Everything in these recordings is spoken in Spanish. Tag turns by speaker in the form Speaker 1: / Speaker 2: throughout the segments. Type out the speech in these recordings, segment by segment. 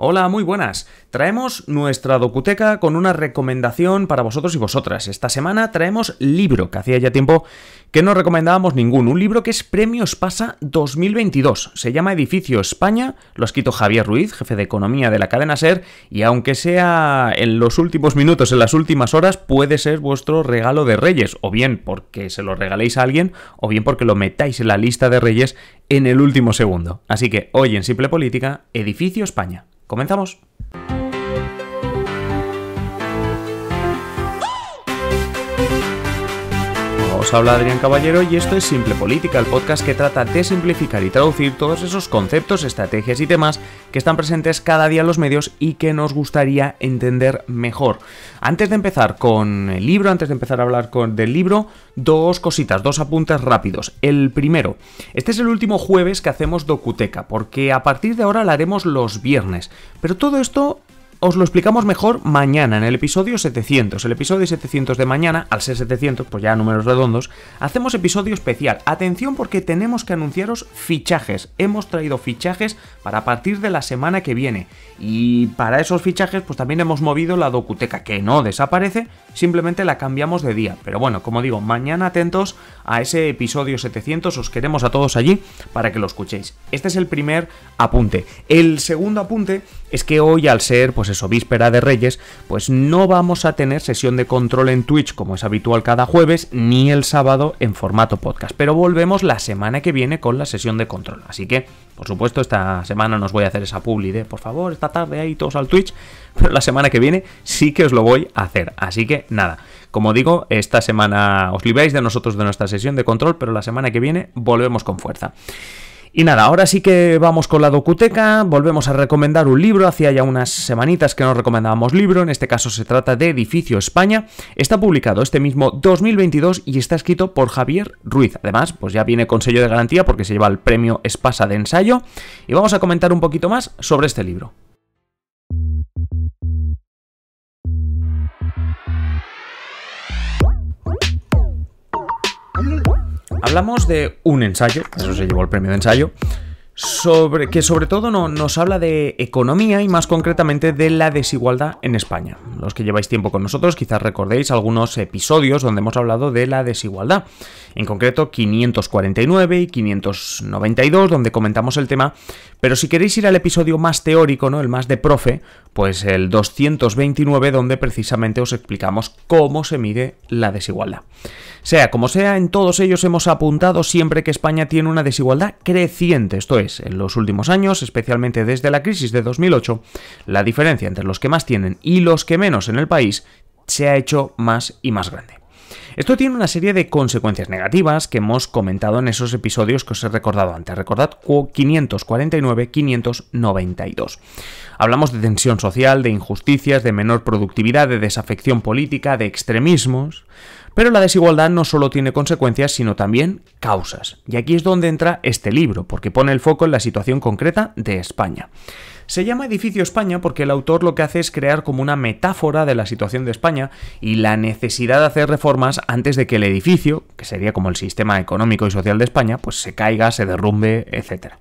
Speaker 1: Hola, muy buenas. Traemos nuestra docuteca con una recomendación para vosotros y vosotras. Esta semana traemos libro, que hacía ya tiempo que no recomendábamos ningún. Un libro que es Premios Pasa 2022. Se llama Edificio España, lo ha escrito Javier Ruiz, jefe de economía de la cadena SER, y aunque sea en los últimos minutos, en las últimas horas, puede ser vuestro regalo de Reyes, o bien porque se lo regaléis a alguien, o bien porque lo metáis en la lista de Reyes en el último segundo. Así que hoy en Simple Política, Edificio España. ¡Comenzamos! habla Adrián Caballero y esto es Simple Política, el podcast que trata de simplificar y traducir todos esos conceptos, estrategias y temas que están presentes cada día en los medios y que nos gustaría entender mejor. Antes de empezar con el libro, antes de empezar a hablar con, del libro, dos cositas, dos apuntes rápidos. El primero, este es el último jueves que hacemos Docuteca, porque a partir de ahora la haremos los viernes, pero todo esto os lo explicamos mejor mañana, en el episodio 700. El episodio 700 de mañana, al ser 700, pues ya números redondos, hacemos episodio especial. Atención porque tenemos que anunciaros fichajes. Hemos traído fichajes para partir de la semana que viene. Y para esos fichajes, pues también hemos movido la docuteca, que no desaparece, simplemente la cambiamos de día. Pero bueno, como digo, mañana atentos a ese episodio 700, os queremos a todos allí para que lo escuchéis. Este es el primer apunte. El segundo apunte es que hoy al ser, pues pues eso, víspera de Reyes, pues no vamos a tener sesión de control en Twitch como es habitual cada jueves, ni el sábado en formato podcast. Pero volvemos la semana que viene con la sesión de control. Así que, por supuesto, esta semana no os voy a hacer esa publi de, por favor, esta tarde ahí todos al Twitch, pero la semana que viene sí que os lo voy a hacer. Así que nada, como digo, esta semana os libéis de nosotros de nuestra sesión de control, pero la semana que viene volvemos con fuerza. Y nada, ahora sí que vamos con la docuteca, volvemos a recomendar un libro, hacía ya unas semanitas que no recomendábamos libro, en este caso se trata de Edificio España, está publicado este mismo 2022 y está escrito por Javier Ruiz, además pues ya viene con sello de garantía porque se lleva el premio Espasa de ensayo y vamos a comentar un poquito más sobre este libro. Hablamos de un ensayo, eso se llevó el premio de ensayo, sobre, que sobre todo nos habla de economía y más concretamente de la desigualdad en España. Los que lleváis tiempo con nosotros quizás recordéis algunos episodios donde hemos hablado de la desigualdad, en concreto 549 y 592 donde comentamos el tema, pero si queréis ir al episodio más teórico, ¿no? el más de profe, pues el 229 donde precisamente os explicamos cómo se mide la desigualdad. Sea como sea, en todos ellos hemos apuntado siempre que España tiene una desigualdad creciente, esto es en los últimos años, especialmente desde la crisis de 2008, la diferencia entre los que más tienen y los que menos en el país se ha hecho más y más grande. Esto tiene una serie de consecuencias negativas que hemos comentado en esos episodios que os he recordado antes. Recordad 549-592. Hablamos de tensión social, de injusticias, de menor productividad, de desafección política, de extremismos. Pero la desigualdad no solo tiene consecuencias, sino también causas. Y aquí es donde entra este libro, porque pone el foco en la situación concreta de España. Se llama Edificio España porque el autor lo que hace es crear como una metáfora de la situación de España y la necesidad de hacer reformas antes de que el edificio, que sería como el sistema económico y social de España, pues se caiga, se derrumbe, etc.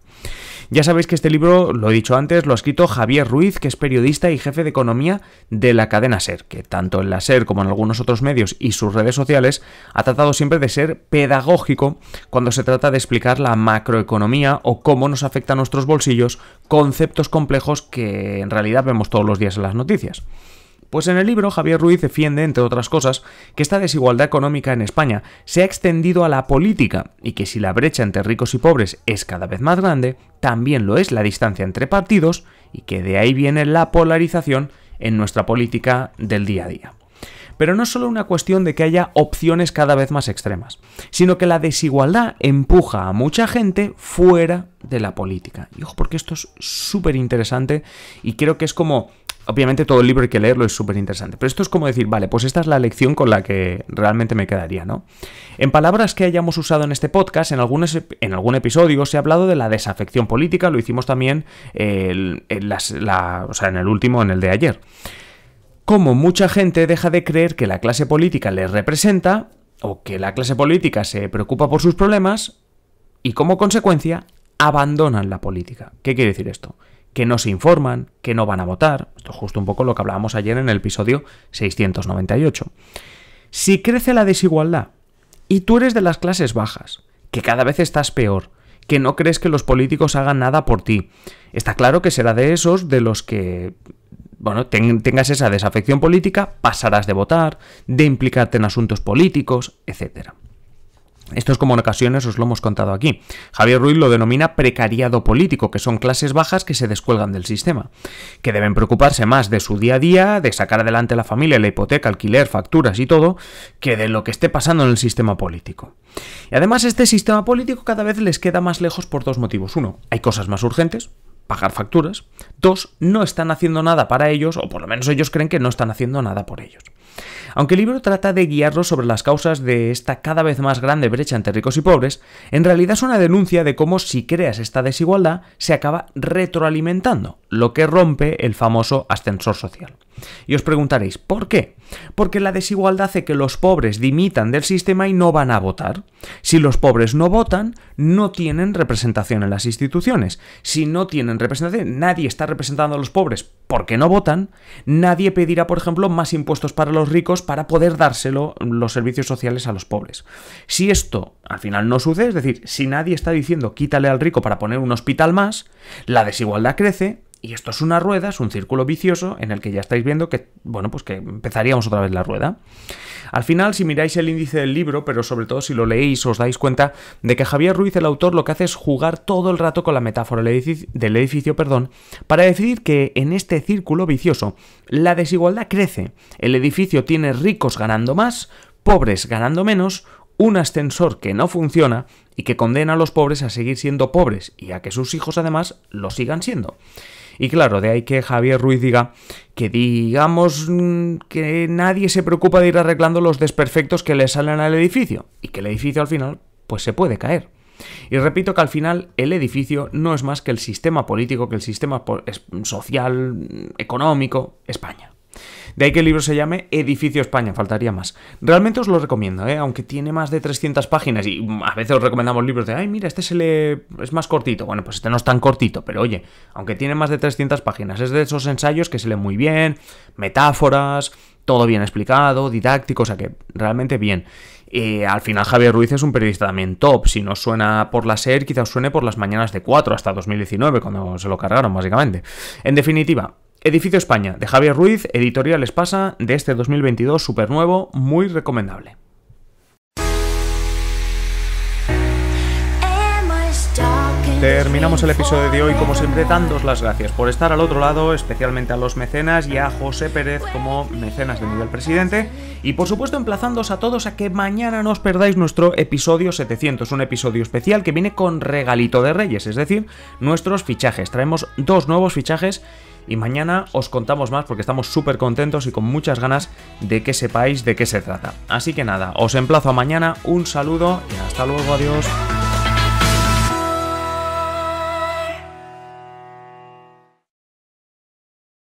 Speaker 1: Ya sabéis que este libro, lo he dicho antes, lo ha escrito Javier Ruiz, que es periodista y jefe de economía de la cadena SER, que tanto en la SER como en algunos otros medios y sus redes sociales ha tratado siempre de ser pedagógico cuando se trata de explicar la macroeconomía o cómo nos afecta a nuestros bolsillos conceptos complejos que en realidad vemos todos los días en las noticias. Pues en el libro Javier Ruiz defiende, entre otras cosas, que esta desigualdad económica en España se ha extendido a la política y que si la brecha entre ricos y pobres es cada vez más grande, también lo es la distancia entre partidos y que de ahí viene la polarización en nuestra política del día a día. Pero no es solo una cuestión de que haya opciones cada vez más extremas, sino que la desigualdad empuja a mucha gente fuera de la política. Y ojo, porque esto es súper interesante y creo que es como obviamente todo el libro hay que leerlo, es súper interesante. Pero esto es como decir, vale, pues esta es la lección con la que realmente me quedaría, ¿no? En palabras que hayamos usado en este podcast, en, algún episodio se ha hablado de la desafección política, lo hicimos también en, en el último, en el de ayer. Como mucha gente deja de creer que la clase política les representa o que la clase política se preocupa por sus problemas y como consecuencia abandonan la política. ¿Qué quiere decir esto? que no se informan, que no van a votar. Esto es justo un poco lo que hablábamos ayer en el episodio 698. Si crece la desigualdad y tú eres de las clases bajas, que cada vez estás peor, que no crees que los políticos hagan nada por ti, está claro que será de esos de los que bueno, tengas esa desafección política, pasarás de votar, de implicarte en asuntos políticos, etcétera. Esto es como en ocasiones os lo hemos contado aquí. Javier Ruiz lo denomina precariado político, que son clases bajas que se descuelgan del sistema, que deben preocuparse más de su día a día, de sacar adelante la familia, la hipoteca, alquiler, facturas y todo, que de lo que esté pasando en el sistema político. Y además este sistema político cada vez les queda más lejos por dos motivos. Uno, hay cosas más urgentes, pagar facturas. Dos, no están haciendo nada para ellos, o por lo menos ellos creen que no están haciendo nada por ellos. Aunque el libro trata de guiarlos sobre las causas de esta cada vez más grande brecha entre ricos y pobres, en realidad es una denuncia de cómo si creas esta desigualdad se acaba retroalimentando, lo que rompe el famoso ascensor social. Y os preguntaréis, ¿por qué? Porque la desigualdad hace que los pobres dimitan del sistema y no van a votar. Si los pobres no votan, no tienen representación en las instituciones. Si no tienen representación, nadie está representando a los pobres porque no votan, nadie pedirá, por ejemplo, más impuestos para los ricos para poder dárselo los servicios sociales a los pobres. Si esto al final no sucede, es decir, si nadie está diciendo quítale al rico para poner un hospital más, la desigualdad crece y esto es una rueda, es un círculo vicioso en el que ya estáis viendo que, bueno, pues que empezaríamos otra vez la rueda. Al final, si miráis el índice del libro, pero sobre todo si lo leéis, os dais cuenta de que Javier Ruiz, el autor, lo que hace es jugar todo el rato con la metáfora del edificio, perdón, para decidir que en este círculo vicioso la desigualdad crece. El edificio tiene ricos ganando más, pobres ganando menos, un ascensor que no funciona y que condena a los pobres a seguir siendo pobres y a que sus hijos además lo sigan siendo. Y claro, de ahí que Javier Ruiz diga que digamos mm, que nadie se preocupa de ir arreglando los desperfectos que le salen al edificio y que el edificio al final pues se puede caer. Y repito que al final el edificio no es más que el sistema político, que el sistema social, mm, económico, España. De ahí que el libro se llame Edificio España, faltaría más. Realmente os lo recomiendo, ¿eh? aunque tiene más de 300 páginas y mm, a veces os recomendamos libros de, ay, mira, este se le... es más cortito. Bueno, pues este no es tan cortito, pero oye, aunque tiene más de 300 páginas, es de esos ensayos que se leen muy bien, metáforas, todo bien explicado, didáctico, o sea que realmente bien. al final Javier Ruiz es un periodista también top, si no suena por la SER, quizás suene por las mañanas de 4 hasta 2019, cuando se lo cargaron básicamente. En definitiva, Edificio España, de Javier Ruiz, editorial Espasa, de este 2022 super nuevo, muy recomendable. Terminamos el episodio de hoy como siempre dándos las gracias por estar al otro lado, especialmente a los mecenas y a José Pérez como mecenas de nivel presidente y por supuesto emplazándoos a todos a que mañana no os perdáis nuestro episodio 700, un episodio especial que viene con regalito de reyes, es decir, nuestros fichajes. Traemos dos nuevos fichajes y mañana os contamos más porque estamos súper contentos y con muchas ganas de que sepáis de qué se trata. Así que nada, os emplazo a mañana, un saludo y hasta luego, adiós.